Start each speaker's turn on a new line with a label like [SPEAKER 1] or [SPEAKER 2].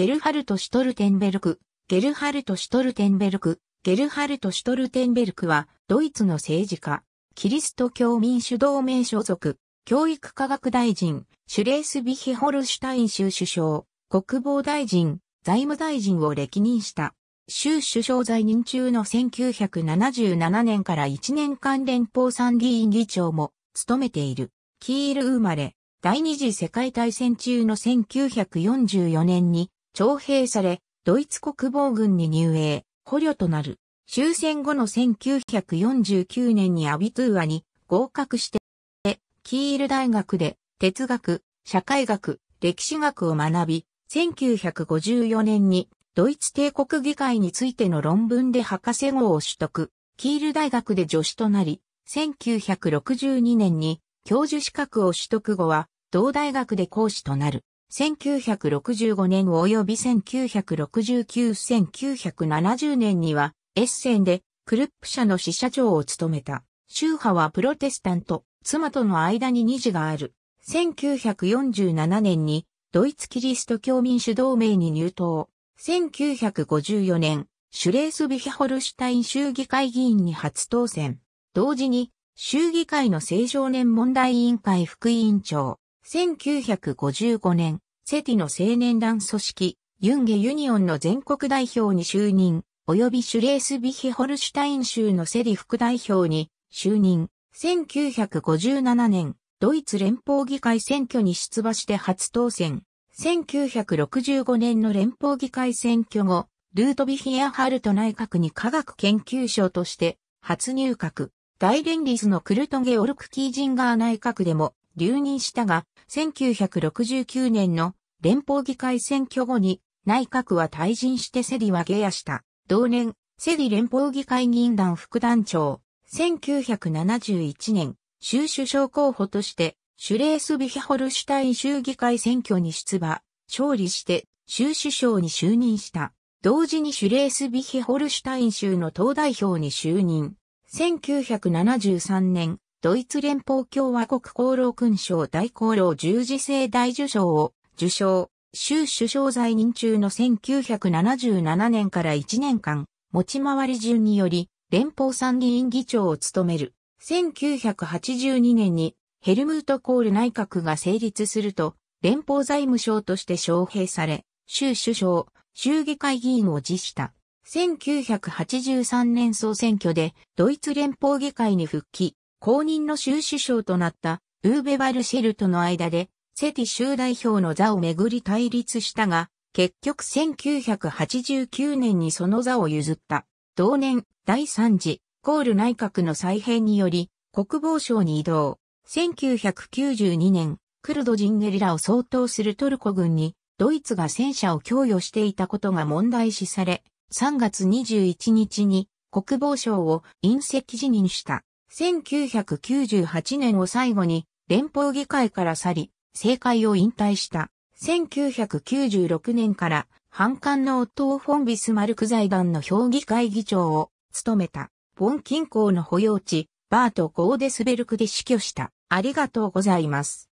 [SPEAKER 1] ゲルハルト・シュトルテンベルク、ゲルハルト・シュトルテンベルク、ゲルハルト・シュトルテンベルクは、ドイツの政治家、キリスト教民主同盟所属、教育科学大臣、シュレースビヒホルシュタイン州首相、国防大臣、財務大臣を歴任した。州首相在任中の1977年から1年間連邦参議院議長も務めている。キール生まれ、第二次世界大戦中の1944年に徴兵され、ドイツ国防軍に入営、捕虜となる。終戦後の1949年にアビトゥーアに合格して、キール大学で哲学、社会学、歴史学を学び、1954年にドイツ帝国議会についての論文で博士号を取得、キール大学で助手となり、1962年に教授資格を取得後は、同大学で講師となる。1965年及び1969-1970年には、エッセンでクルップ社の支社長を務めた。宗派はプロテスタント、妻との間に二児がある。1947年にドイツキリスト教民主同盟に入党。1954年、シュレースビヒホルシュタイン衆議会議員に初当選。同時に、衆議会の青少年問題委員会副委員長。1955年、セティの青年団組織、ユンゲユニオンの全国代表に就任、及びシュレースビヒホルシュタイン州のセリ副代表に就任。1957年、ドイツ連邦議会選挙に出馬して初当選。1965年の連邦議会選挙後、ルートビヒアハルト内閣に科学研究所として初入閣。大連立のクルトゲオルク・キージンガー内閣でも留任したが、1969年の連邦議会選挙後に内閣は退陣してセリは下野した。同年、セリ連邦議会議員団副団長、1971年、州首相候補として、シュレースビヒホルシュタイン州議会選挙に出馬、勝利して、州首相に就任した。同時にシュレースビヒホルシュタイン州の党代表に就任。1973年、ドイツ連邦共和国功労勲章大功労十字制大受賞を受賞、州首相在任中の1977年から1年間、持ち回り順により、連邦参議院議長を務める。1982年にヘルムート・コール内閣が成立すると、連邦財務省として招聘され、州首相、州議会議員を辞した。1983年総選挙でドイツ連邦議会に復帰、公認の州首相となったウーベ・バルシェルとの間で、セティ州代表の座をめぐり対立したが、結局1989年にその座を譲った。同年、第3次、コール内閣の再編により、国防省に移動。1992年、クルド人ゲリラを相当するトルコ軍に、ドイツが戦車を供与していたことが問題視され、3月21日に国防省を隕石辞任した。1998年を最後に連邦議会から去り、政界を引退した。1996年から反感の夫をフォンビスマルク財団の評議会議長を務めた。ボン近郊の保養地、バート・ゴーデスベルクで死去した。ありがとうございます。